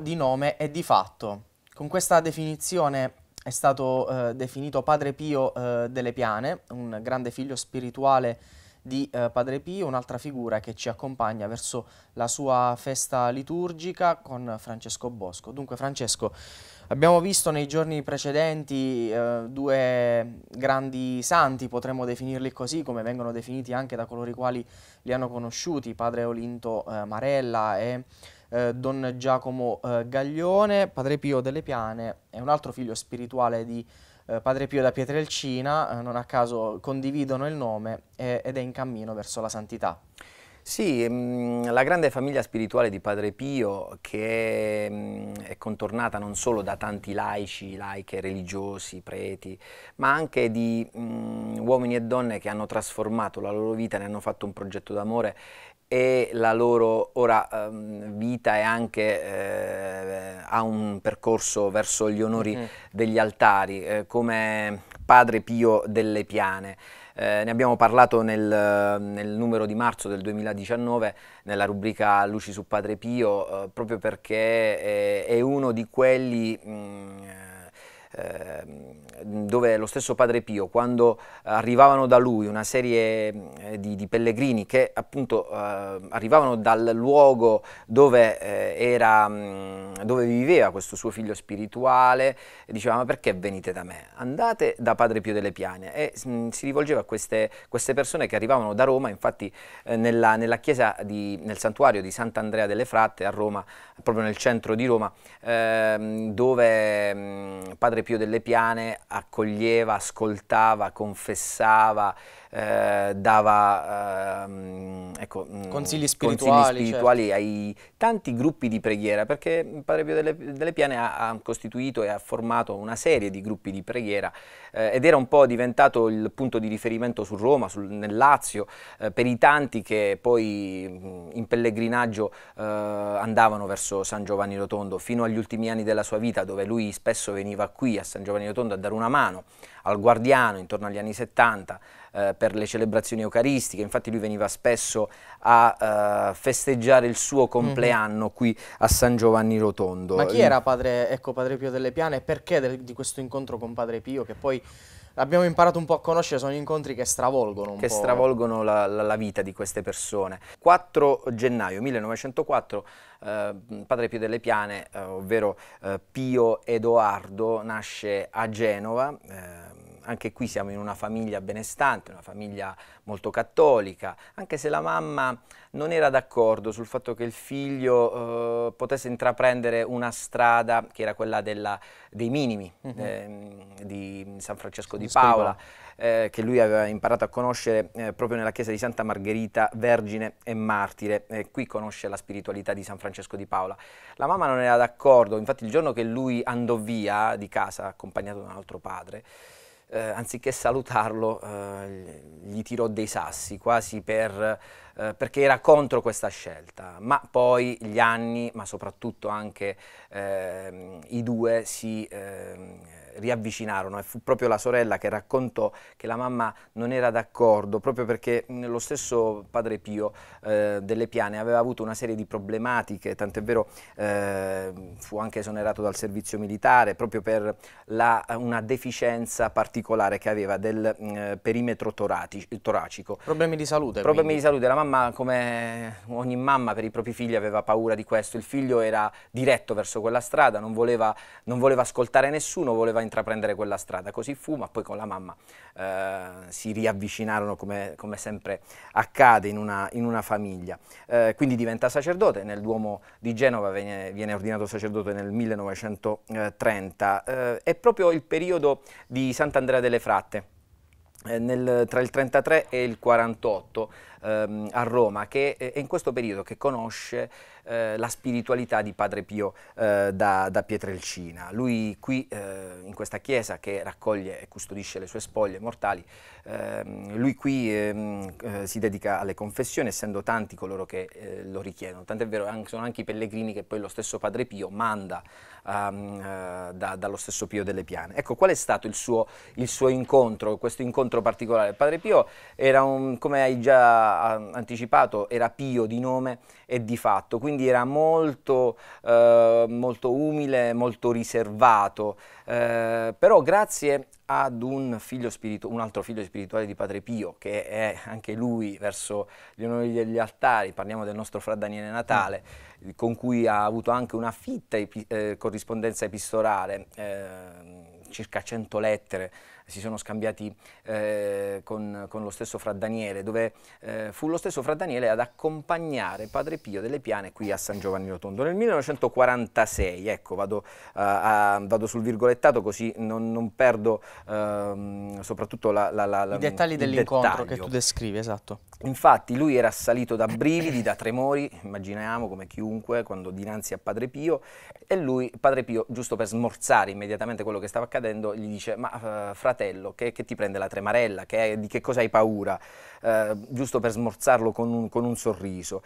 di nome e di fatto. Con questa definizione è stato eh, definito Padre Pio eh, delle Piane, un grande figlio spirituale di eh, Padre Pio, un'altra figura che ci accompagna verso la sua festa liturgica con Francesco Bosco. Dunque Francesco, abbiamo visto nei giorni precedenti eh, due grandi santi, potremmo definirli così, come vengono definiti anche da coloro i quali li hanno conosciuti, Padre Olinto eh, Marella e eh, Don Giacomo eh, Gaglione, padre Pio delle Piane è un altro figlio spirituale di eh, padre Pio da Pietrelcina, eh, non a caso condividono il nome eh, ed è in cammino verso la santità. Sì, mm, la grande famiglia spirituale di Padre Pio che mm, è, contornata non solo da tanti laici, laiche, religiosi, preti, ma anche di mh, mm, uomini e donne che hanno trasformato la loro vita, ne hanno fatto un progetto d'amore e la loro ora, ehm, vita è anche, eh, ha un percorso verso gli onori mm. degli altari, eh, come padre Pio delle Piane. Eh, ne abbiamo parlato nel, nel, numero di marzo del 2019 nella rubrica Luci su Padre Pio, eh, proprio perché eh, è uno di quelli... Mh, mm, Ehm, dove lo stesso Padre Pio, quando arrivavano da lui una serie eh, di, di pellegrini che appunto eh, arrivavano dal luogo dove, eh, era, mm, dove viveva questo suo figlio spirituale, diceva ma perché venite da me? Andate da Padre Pio delle Piane e mm, si rivolgeva a queste, queste persone che arrivavano da Roma, infatti nella, nella chiesa, di, nel santuario di Sant'Andrea delle Fratte a Roma, proprio nel centro di Roma, ehm, dove mm, Padre Pio delle Piane accoglieva, ascoltava, confessava, eh, dava ehm, ecco, mm, consigli spirituali, consigli spirituali certo. ai tanti gruppi di preghiera, perché mm, Padre Pio delle, delle Piane ha, ha, costituito e ha formato una serie di gruppi di preghiera eh, ed era un po' diventato il punto di riferimento su Roma, sul, nel Lazio, eh, per i tanti che poi mm, in pellegrinaggio eh, andavano verso San Giovanni Rotondo fino agli ultimi anni della sua vita, dove lui spesso veniva qui a San Giovanni Rotondo a dare una mano al guardiano intorno agli anni 70, eh, per le celebrazioni eucaristiche, infatti lui veniva spesso a eh, festeggiare il suo mhm. compleanno mm -hmm. qui a San Giovanni Rotondo. Ma chi era padre, ecco, padre Pio delle Piane e perché del, di questo incontro con padre Pio che poi abbiamo imparato un po' a conoscere, sono incontri che stravolgono un che po'. Che eh. stravolgono la, la, la, vita di queste persone. 4 gennaio 1904, eh, padre Pio delle Piane, eh, ovvero eh, Pio Edoardo, nasce a Genova, eh, anche qui siamo in una famiglia benestante, una famiglia molto cattolica, anche se la mamma non era d'accordo sul fatto che il figlio eh, potesse intraprendere una strada che era quella della, dei minimi mm -hmm. eh, di San Francesco di Paola, eh, che lui aveva imparato a conoscere eh, proprio nella chiesa di Santa Margherita, vergine e martire. qui conosce la spiritualità di San Francesco di Paola. La mamma non era d'accordo, infatti il giorno che lui andò via di casa, accompagnato da un altro padre, eh, anziché salutarlo eh, gli tirò dei sassi, quasi per, eh, perché era contro questa scelta, ma poi gli anni, ma soprattutto anche ehm, i due si ehm, riavvicinarono e fu proprio la sorella che raccontò che la mamma non era d'accordo proprio perché lo stesso padre Pio eh, delle Piane aveva avuto una serie di problematiche, tant'è vero eh, fu anche esonerato dal servizio militare proprio per la, una deficienza particolare che aveva del eh, perimetro torati, toracico. Problemi di salute. Problemi quindi. di salute, la mamma come ogni mamma per i propri figli aveva paura di questo, il figlio era diretto verso quella strada, non voleva, non voleva ascoltare nessuno, voleva intraprendere quella strada. Così fu, ma poi con la mamma eh, si riavvicinarono come, come, sempre accade in una, in una famiglia. Eh, quindi diventa sacerdote, nel Duomo di Genova viene, viene ordinato sacerdote nel 1930. Eh, è proprio il periodo di Sant'Andrea delle Fratte eh, nel, tra il 33 e il 48 ehm, a Roma, che eh, è in questo periodo che conosce eh, la spiritualità di Padre Pio eh, da, da, Pietrelcina. Lui qui eh, in questa chiesa che raccoglie e custodisce le sue spoglie mortali, ehm, lui qui ehm, eh, si dedica alle confessioni, essendo tanti coloro che lo richiedono. Tant'è vero, anche, sono anche i pellegrini che poi lo stesso Padre Pio manda ehm, da, dallo stesso Pio delle Piane. Ecco, qual è stato il suo, il suo incontro, questo incontro scontro particolare. Padre Pio era un, come hai già ah, anticipato, era Pio di nome e di fatto, quindi era molto, eh, molto umile, molto riservato, eh, però grazie ad un, un, altro figlio spirituale di Padre Pio, che è anche lui verso gli onori degli altari, parliamo del nostro fra Daniele Natale, mm. con cui ha avuto anche una fitta epi eh, corrispondenza epistolare, eh, circa 100 lettere, si sono scambiati eh, con con lo stesso Fra Daniele, dove eh, fu lo stesso Fra Daniele ad accompagnare Padre Pio delle Piane qui a San Giovanni Rotondo. Nel 1946, ecco, vado, eh, a, vado sul virgolettato così non, non perdo ehm, soprattutto la, la, la, i dettagli dell'incontro che tu descrivi, esatto. Infatti lui era assalito da brividi, da tremori, immaginiamo come chiunque, quando dinanzi a Padre Pio, e lui, Padre Pio, giusto per smorzare immediatamente quello che stava accadendo, gli dice, ma uh, fratello, che, che, ti prende la tremarella, che, di che cosa hai paura, eh, giusto per smorzarlo con un, con un sorriso.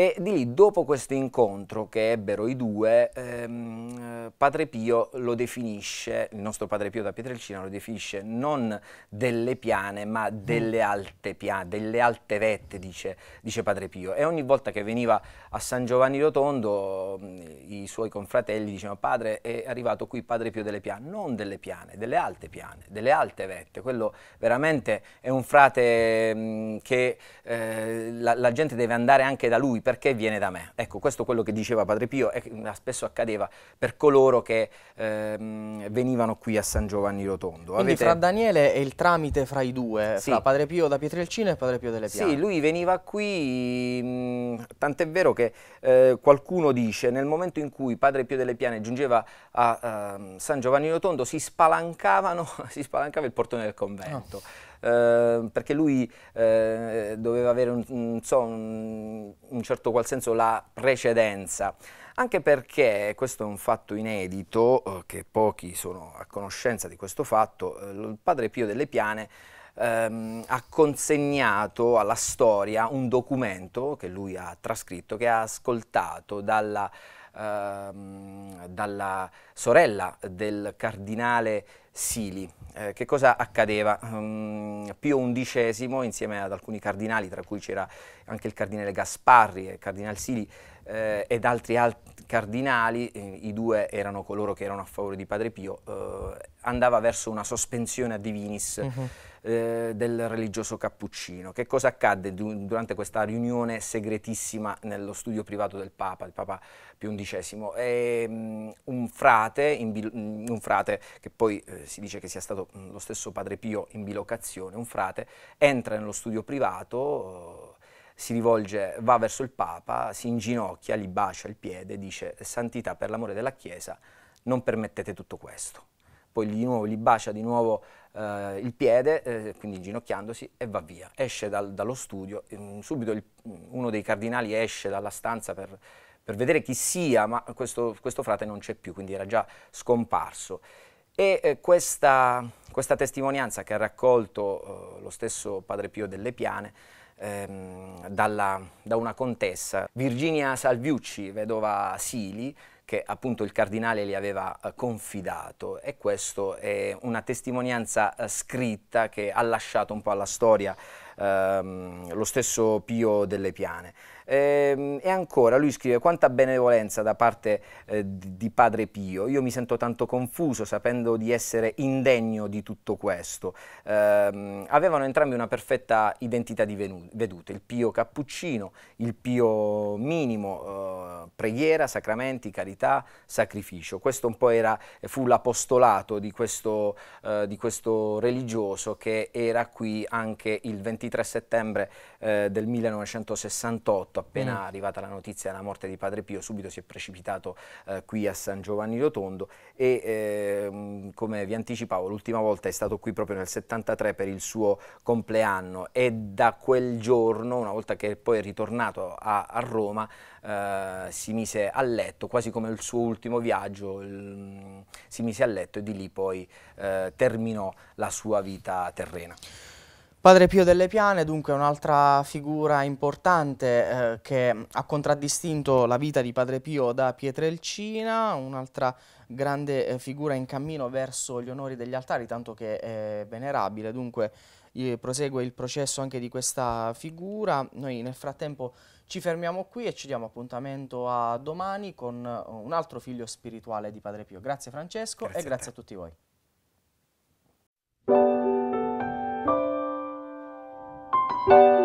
E di lì, dopo questo incontro che ebbero i due, ehm, Padre Pio lo definisce, il nostro Padre Pio da Pietrelcina lo definisce non delle piane, ma delle alte, piane, delle alte vette, dice, dice, Padre Pio. E ogni volta che veniva a San Giovanni Rotondo, mm, i suoi confratelli dicevano, padre, è arrivato qui Padre Pio delle piane, non delle piane, delle alte piane, delle alte vette. Quello veramente è un frate mh, mm, che eh, la, la gente deve andare anche da lui perché viene da me. Ecco, questo è quello che diceva Padre Pio e mm, spesso accadeva per coloro che ehm, venivano qui a San Giovanni Rotondo. Quindi Avete... fra Daniele e il tramite fra i due, sì. fra Padre Pio da Pietrelcino e Padre Pio delle Piane. Sì, lui veniva qui, mm, tant'è vero che eh, qualcuno dice nel momento in cui Padre Pio delle Piane giungeva a, a ehm, San Giovanni Rotondo si spalancavano, si spalancava il portone del convento. Oh Ehm, perché lui eh, doveva avere un, un, so, un, un certo qual senso la precedenza anche perché questo è un fatto inedito, eh, che pochi sono a conoscenza di questo fatto, eh, il padre Pio delle Piane ehm, ha consegnato alla storia un documento che lui ha trascritto, che ha ascoltato dalla Ehm, dalla sorella del cardinale Sili. Eh, che cosa accadeva? Um, Pio XI, insieme ad alcuni cardinali, tra cui c'era anche il cardinale Gasparri e il cardinale Sili, eh, ed altri alt cardinali, eh, i due erano coloro che erano a favore di Padre Pio, eh, andava verso una sospensione a divinis. Uh mhm. -huh eh, del religioso Cappuccino. Che cosa accadde du durante questa riunione segretissima nello studio privato del Papa, il Papa Pio XI? E, um, un, frate mm, un, frate, che poi eh, si dice che sia stato mh, mm, lo stesso Padre Pio in bilocazione, un frate entra nello studio privato si rivolge, va verso il Papa, si inginocchia, gli bacia il piede, dice Santità per l'amore della Chiesa, non permettete tutto questo poi di nuovo gli bacia di nuovo eh, il piede, eh, quindi ginocchiandosi, e va via. Esce dal, dallo studio, e, subito il, uno dei cardinali esce dalla stanza per, per vedere chi sia, ma questo, questo frate non c'è più, quindi era già scomparso. E eh, questa, questa, testimonianza che ha raccolto eh, lo stesso Padre Pio delle Piane ehm, dalla, da una contessa, Virginia Salviucci, vedova Sili, che appunto il cardinale gli aveva eh, confidato e questa è una testimonianza eh, scritta che ha lasciato un po' alla storia ehm, lo stesso Pio delle Piane. E, ehm, e ancora, lui scrive quanta benevolenza da parte eh, di Padre Pio, io mi sento tanto confuso sapendo di essere indegno di tutto questo. Eh, avevano entrambi una perfetta identità di vedute, il Pio cappuccino, il Pio minimo, eh, preghiera, sacramenti, carità, sacrificio. Questo un po' era, fu l'apostolato di, eh, di questo religioso che era qui anche il 23 settembre eh, del 1968 fatto appena mm. arrivata la notizia della morte di Padre Pio, subito si è precipitato eh, qui a San Giovanni Rotondo e eh, come vi anticipavo l'ultima volta è stato qui proprio nel 73 per il suo compleanno e da quel giorno, una volta che poi è ritornato a, a Roma, eh, si mise a letto, quasi come il suo ultimo viaggio, il, si mise a letto e di lì poi eh, terminò la sua vita terrena. Padre Pio delle Piane, dunque, è un'altra figura importante eh, che ha contraddistinto la vita di Padre Pio da Pietrelcina, un'altra grande eh, figura in cammino verso gli onori degli altari, tanto che è venerabile, dunque prosegue il processo anche di questa figura. Noi nel frattempo ci fermiamo qui e ci diamo appuntamento a domani con un altro figlio spirituale di Padre Pio. Grazie Francesco grazie e grazie a tutti voi. thank you